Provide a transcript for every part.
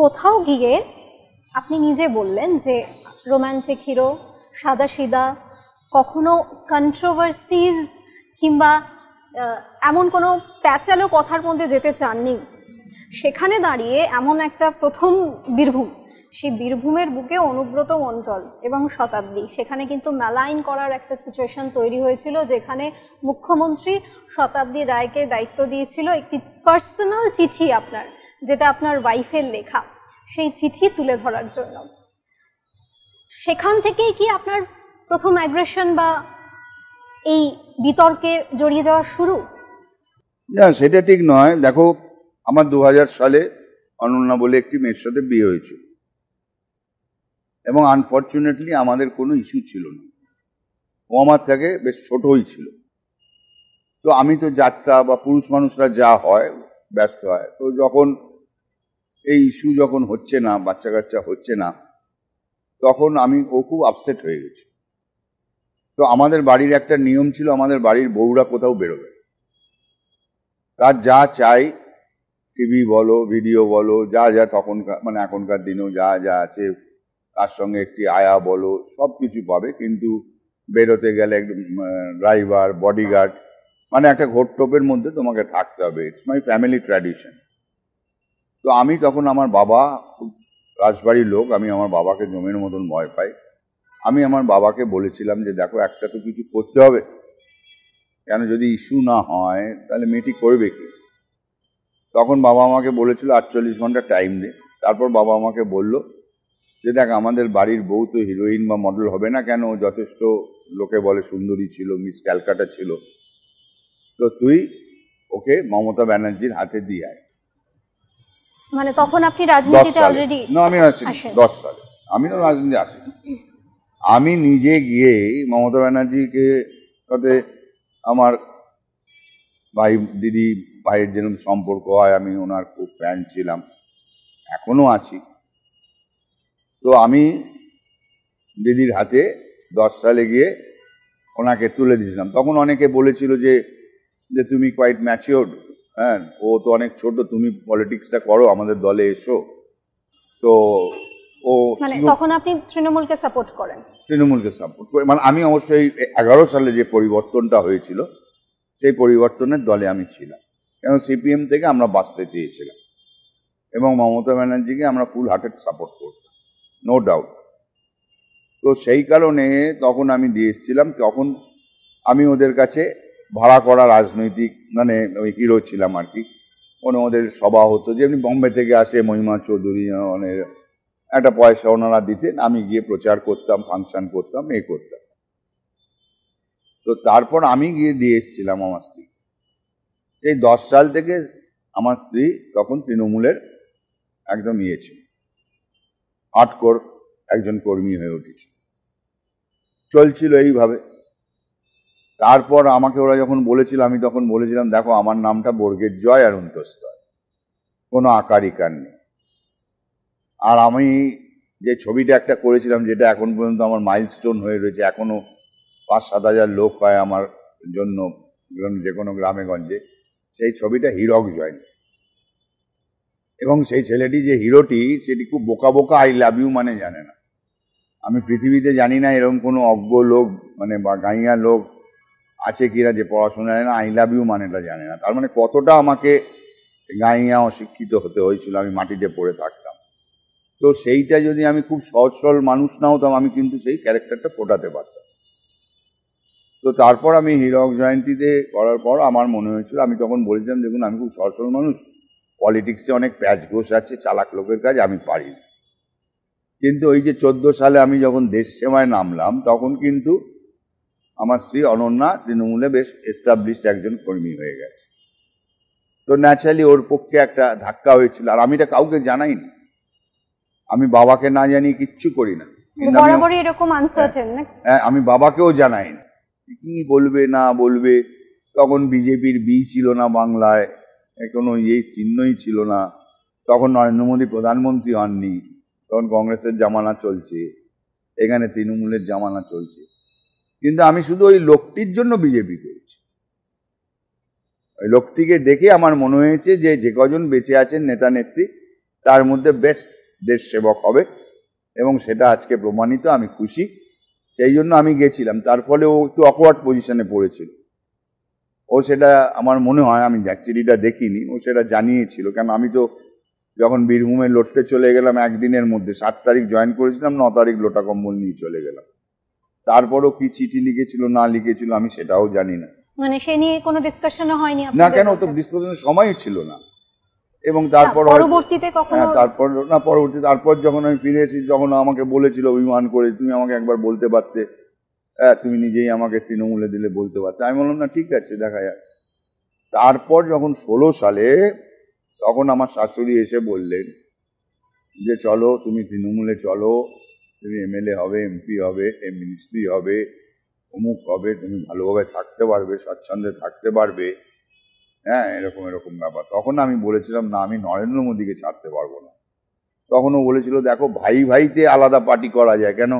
কোথাও গিয়ে আপনি নিজে বললেন যে রোম্যান্টিক হিরো সাদা সিদা কখনো কন্ট্রোভার্সিজ কিংবা এমন কোনো প্যাচালো কথার মধ্যে যেতে চাননি সেখানে দাঁড়িয়ে এমন একটা প্রথম বীরভূম সেই বীরভূমের বুকে অনুব্রত মন্ডল এবং শতাব্দী সেখানে কিন্তু মেলাইন করার একটা সিচুয়েশন তৈরি হয়েছিল যেখানে মুখ্যমন্ত্রী শতাব্দী রায়কে দায়িত্ব দিয়েছিল একটি পার্সোনাল চিঠি আপনার যেটা আপনার ওয়াইফের লেখা সেই চিঠি তুলে ধরার জন্য সেখান থেকেই কি আপনার প্রথম অ্যাগ্রেশন বা এই বিতর্কে জড়িয়ে যাওয়া শুরু না সেটা ঠিক নয় দেখো আমার দু সালে অনন্যা বলে একটি মেয়ের সাথে বিয়ে হয়েছিল এবং আনফর্চুনেটলি আমাদের কোনো ইস্যু ছিল না ও আমার থেকে বেশ ছোটই ছিল তো আমি তো যাত্রা বা পুরুষ মানুষরা যা হয় ব্যস্ত হয় তো যখন এই ইস্যু যখন হচ্ছে না বাচ্চা কাচ্চা হচ্ছে না তখন আমি ও খুব আপসেট হয়ে গেছি তো আমাদের বাড়ির একটা নিয়ম ছিল আমাদের বাড়ির বউরা কোথাও বেরোবে তার যা চাই টিভি বলো ভিডিও বলো যা যা তখনকার মানে এখনকার দিনেও যা যা আছে তার সঙ্গে একটি আয়া বলো সব কিছু পাবে কিন্তু বেরোতে গেলে ড্রাইভার বডিগার্ড মানে একটা টোপের মধ্যে তোমাকে থাকতে হবে ইটস মাই ফ্যামিলি ট্র্যাডিশন তো আমি তখন আমার বাবা রাজবাড়ির লোক আমি আমার বাবাকে জমির মতন ভয় পাই আমি আমার বাবাকে বলেছিলাম যে দেখো একটা তো কিছু করতে হবে কেন যদি ইস্যু না হয় তাহলে মেয়েটি করবে কি তখন বাবা আমাকে বলেছিল আটচল্লিশ ঘন্টা টাইম দে তারপর বাবা আমাকে বলল যে দেখ আমাদের বাড়ির বউ তো হিরোইন বা মডেল হবে না কেন যথেষ্ট লোকে বলে সুন্দরী ছিল মিস ক্যালকাটা ছিল তো তুই ওকে মমতা ব্যানার্জির হাতে দিয়ে আয় মানে তখন আপনি রাজনীতিতে অলরেডি না আমি রাজনীতি দশ সালে আমি তো রাজনীতি আসি আমি নিজে গিয়ে মমতা ব্যানার্জিকে সাথে আমার ভাই দিদি ভাইয়ের যেরকম সম্পর্ক হয় আমি ওনার খুব ফ্যান ছিলাম এখনো আছি তো আমি দিদির হাতে দশ সালে গিয়ে ওনাকে তুলে দিয়েছিলাম তখন অনেকে বলেছিল যে তুমি কোয়াইট ম্যাচিওর্ড হ্যাঁ ও তো অনেক ছোট তুমি পলিটিক্সটা করো আমাদের দলে এসো তো ও মানে তখন আপনি তৃণমূলকে সাপোর্ট করেন তৃণমূলকে সাপোর্ট করি মানে আমি অবশ্যই এগারো সালে যে পরিবর্তনটা হয়েছিল সেই পরিবর্তনের দলে আমি ছিলাম কেন সিপিএম থেকে আমরা বাঁচতে চেয়েছিলাম এবং মমতা ব্যানার্জিকে আমরা ফুল হার্টেড সাপোর্ট করতাম নো ডাউট তো সেই কারণে তখন আমি দিয়ে এসেছিলাম তখন আমি ওদের কাছে ভাড়া করা রাজনৈতিক মানে ওই হিরো ছিলাম আর কি ওদের সভা হতো যেমনি বম্বে থেকে আসে মহিমা চৌধুরী অনেক মানে একটা পয়সা ওনারা দিতেন আমি গিয়ে প্রচার করতাম ফাংশন করতাম এ করতাম তো তারপর আমি গিয়ে দিয়ে এসেছিলাম আমার স্ত্রী এই দশ সাল থেকে আমার স্ত্রী তখন তৃণমূলের একদম ইয়ে ছিল আটকর একজন কর্মী হয়ে উঠেছে চলছিল এইভাবে তারপর আমাকে ওরা যখন বলেছিল আমি তখন বলেছিলাম দেখো আমার নামটা বর্গের জয় আর অন্তস্তয় কোনো আকার ইকার নেই আর আমি যে ছবিটা একটা করেছিলাম যেটা এখন পর্যন্ত আমার মাইলস্টোন হয়ে রয়েছে এখনও পাঁচ সাত হাজার লোক হয় আমার জন্য যে কোনো গ্রামে গঞ্জে সেই ছবিটা হিরক জয়ন্তী এবং সেই ছেলেটি যে হিরোটি সেটি খুব বোকা বোকা আই লাভ ইউ মানে জানে না আমি পৃথিবীতে জানি না এরকম কোনো অজ্ঞ লোক মানে বা গাইয়া লোক আছে কিনা যে পড়াশোনা জানে না আই লাভ ইউ মানেটা জানে না তার মানে কতটা আমাকে গাঁইয়া অশিক্ষিত হতে হয়েছিল আমি মাটিতে পড়ে থাকতাম তো সেইটা যদি আমি খুব সহজ সরল মানুষ না হতাম আমি কিন্তু সেই ক্যারেক্টারটা ফোটাতে পারতাম তো তারপর আমি হীরক জয়ন্তীতে করার পর আমার মনে হয়েছিল আমি তখন বলেছিলাম দেখুন আমি খুব সহজ সরল মানুষ পলিটিক্সে অনেক প্যাচ ঘোষ আছে চালাক লোকের কাজ আমি পারি কিন্তু ওই যে চোদ্দো সালে আমি যখন দেশ সেবায় নামলাম তখন কিন্তু আমার স্ত্রী অনন্যা তৃণমূলে বেশ এস্টাবলিশড একজন কর্মী হয়ে গেছে তো ন্যাচারালি ওর পক্ষে একটা ধাক্কা হয়েছিল আর আমি এটা কাউকে জানাইনি আমি বাবাকে না জানি কিচ্ছু করি না হ্যাঁ। হ্যাঁ, আমি বাবাকেও জানাই না কি বলবে না বলবে তখন বিজেপির বি ছিল না বাংলায় কোনো এই ইয়ে চিহ্নই ছিল না তখন নরেন্দ্র মোদী প্রধানমন্ত্রী হননি তখন কংগ্রেসের জামানা চলছে এখানে তৃণমূলের জামানা চলছে কিন্তু আমি শুধু ওই লোকটির জন্য বিজেপি করেছি ওই লোকটিকে দেখে আমার মনে হয়েছে যে যে কজন বেঁচে আছেন নেতা নেত্রী তার মধ্যে বেস্ট দেশ সেবক হবে এবং সেটা আজকে প্রমাণিত আমি খুশি সেই জন্য আমি গেছিলাম তার ফলে ও একটু অকওয়ার্ড পজিশনে পড়েছিল ও সেটা আমার মনে হয় আমি অ্যাকচুয়ালিটা দেখিনি ও সেটা জানিয়েছিল কেন আমি তো যখন বীরভূমে লড়তে চলে গেলাম একদিনের মধ্যে সাত তারিখ জয়েন করেছিলাম ন তারিখ লোটা কম্বল নিয়ে চলে গেলাম তারপরও কি চিঠি লিখেছিল না লিখেছিল আমি সেটাও জানি না মানে সে নিয়ে কোনো ডিসকাশন হয়নি না কেন তো ডিসকাশনের সময় ছিল না এবং তারপর পরবর্তীতে কখনো হ্যাঁ, তারপর না পরবর্তী তারপর যখন আমি ফিরে এসেছি যখন আমাকে বলেছিল অভিমান করে তুমি আমাকে একবার বলতে পারতে হ্যাঁ, তুমি নিজেই আমাকে তৃণমূলে দিলে বলতে পারতে আমি বললাম না ঠিক আছে দেখা যাক তারপর যখন ষোলো সালে তখন আমার শাশুড়ি এসে বললেন যে চলো তুমি তৃণমূলে চলো তুমি এমএলএ হবে এমপি হবে এম মিনিস্ট্রি হবে অমুক হবে তুমি ভালোভাবে থাকতে পারবে স্বাচ্ছন্দ্যে থাকতে পারবে হ্যাঁ এরকম এরকম ব্যাপার তখন আমি বলেছিলাম না আমি নরেন্দ্র মোদীকে ছাড়তে পারবো না তখনও বলেছিল দেখো ভাই ভাইতে আলাদা পার্টি করা যায় কেন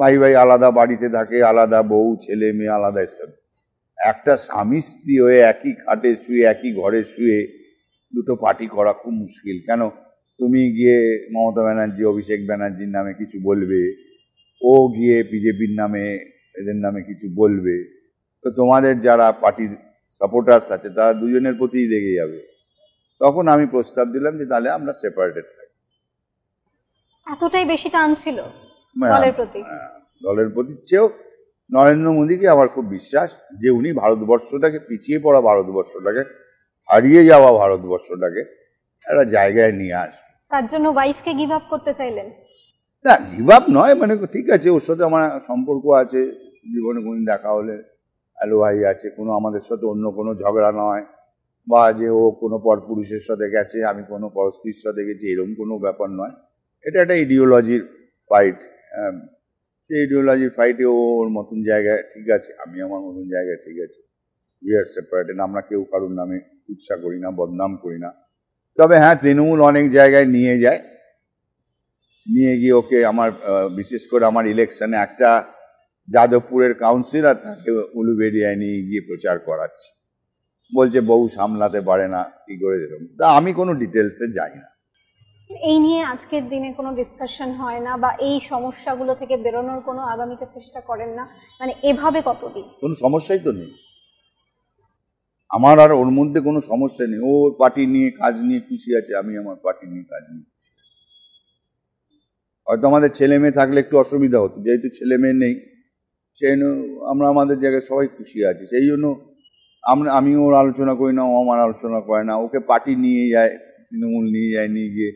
ভাই ভাই আলাদা বাড়িতে থাকে আলাদা বউ ছেলে মেয়ে আলাদা স্টাফ একটা স্বামী স্ত্রী হয়ে একই খাটে শুয়ে একই ঘরে শুয়ে দুটো পার্টি করা খুব মুশকিল কেন তুমি গিয়ে মমতা ব্যানার্জি অভিষেক ব্যানার্জির নামে কিছু বলবে ও গিয়ে বিজেপির নামে এদের নামে কিছু বলবে তো তোমাদের যারা পার্টির সাপোর্টার্স আছে তারা দুজনের প্রতিই রেগে যাবে তখন আমি প্রস্তাব দিলাম যে তাহলে আমরা সেপারেটেড থাকি এতটাই বেশি টান ছিল হ্যাঁ, দলের প্রতি হ্যাঁ, দলের প্রতি চেয়েও নরেন্দ্র মোদীকে আমার খুব বিশ্বাস যে উনি ভারতবর্ষটাকে পিছিয়ে পড়া ভারতবর্ষটাকে হারিয়ে যাওয়া ভারতবর্ষটাকে একটা জায়গায় নিয়ে আসবে তার জন্য ওয়াইফকে গিভ আপ করতে চাইলেন না গিভ আপ নয় মানে ঠিক আছে ওর সাথে আমার সম্পর্ক আছে জীবনে কোনদিন দেখা হলে হ্যালো ভাই আছে কোনো আমাদের সাথে অন্য কোনো ঝগড়া নয় বা যে ও কোনো পরপুরুষের সাথে গেছে আমি কোনো পরস্ত্রীর সাথে গেছি এরকম কোনো ব্যাপার নয় এটা একটা ইডিওলজির ফাইট হ্যাঁ, সেই ইডিওলজির ফাইটে ওর মতন জায়গায় ঠিক আছে আমি আমার মতন জায়গায় ঠিক আছে উই আর সেপারেটেড আমরা কেউ কারোর নামে উৎসাহ করি না বদনাম করি না তবে হ্যাঁ তৃণমূল অনেক জায়গায় নিয়ে যায় নিয়ে গিয়ে ওকে আমার বিশেষ করে আমার ইলেকশনে একটা যাদবপুরের কাউন্সিলর তাকে উলুবেরিয়ায় নিয়ে গিয়ে প্রচার করাচ্ছে বলছে বউ সামলাতে পারে না কি করে এরকম তা আমি কোনো ডিটেলসে যাই না এই নিয়ে আজকের দিনে কোনো ডিসকাশন হয় না বা এই সমস্যাগুলো থেকে বেরোনোর কোনো আগামীতে চেষ্টা করেন না মানে এভাবে কতদিন কোনো সমস্যাই তো নেই আমার আর ওর মধ্যে কোনো সমস্যা নেই ওর পার্টি নিয়ে কাজ নিয়ে খুশি আছে আমি আমার পার্টি নিয়ে কাজ নিয়ে হয়তো আমাদের ছেলে মেয়ে থাকলে একটু অসুবিধা হতো যেহেতু ছেলে মেয়ে নেই সেই আমরা আমাদের জায়গায় সবাই খুশি আছি সেই জন্য আমরা আমি ওর আলোচনা করি না ও আমার আলোচনা করে না ওকে পার্টি নিয়ে যায় তৃণমূল নিয়ে যায় নিয়ে গিয়ে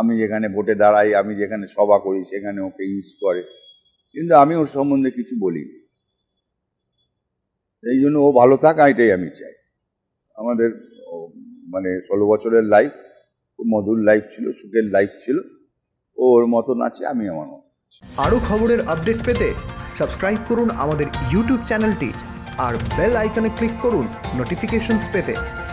আমি যেখানে ভোটে দাঁড়াই আমি যেখানে সভা করি সেখানে ওকে ইউজ করে কিন্তু আমি ওর সম্বন্ধে কিছু বলি এই জন্য ও ভালো থাক এটাই আমি চাই আমাদের মানে ষোলো বছরের লাইফ খুব মধুর লাইফ ছিল সুখের লাইফ ছিল ওর মতন আছে আমি আমার মতন আরও খবরের আপডেট পেতে সাবস্ক্রাইব করুন আমাদের ইউটিউব চ্যানেলটি আর বেল আইকনে ক্লিক করুন নোটিফিকেশনস পেতে